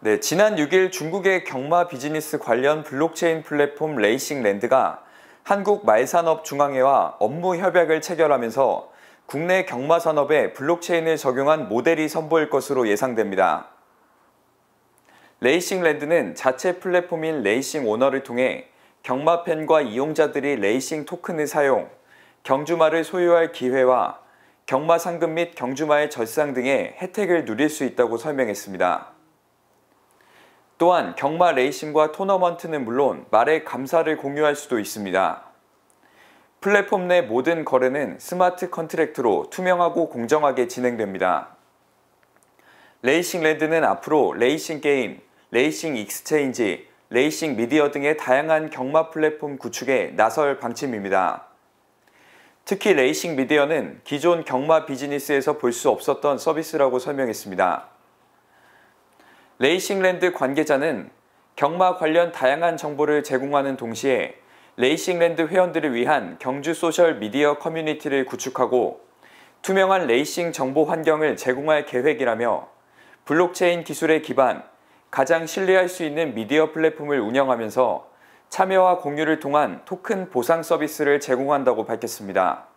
네, 지난 6일 중국의 경마 비즈니스 관련 블록체인 플랫폼 레이싱 랜드가 한국 말산업 중앙회와 업무 협약을 체결하면서 국내 경마 산업에 블록체인을 적용한 모델이 선보일 것으로 예상됩니다. 레이싱 랜드는 자체 플랫폼인 레이싱 오너를 통해 경마 팬과 이용자들이 레이싱 토큰을 사용, 경주마를 소유할 기회와 경마 상금 및 경주마의 절상 등의 혜택을 누릴 수 있다고 설명했습니다. 또한 경마 레이싱과 토너먼트는 물론 말의 감사를 공유할 수도 있습니다. 플랫폼 내 모든 거래는 스마트 컨트랙트로 투명하고 공정하게 진행됩니다. 레이싱 랜드는 앞으로 레이싱 게임, 레이싱 익스체인지, 레이싱 미디어 등의 다양한 경마 플랫폼 구축에 나설 방침입니다. 특히 레이싱 미디어는 기존 경마 비즈니스에서 볼 수 없었던 서비스라고 설명했습니다. 레이싱랜드 관계자는 경마 관련 다양한 정보를 제공하는 동시에 레이싱랜드 회원들을 위한 경주 소셜 미디어 커뮤니티를 구축하고 투명한 레이싱 정보 환경을 제공할 계획이라며 블록체인 기술에 기반 가장 신뢰할 수 있는 미디어 플랫폼을 운영하면서 참여와 공유를 통한 토큰 보상 서비스를 제공한다고 밝혔습니다.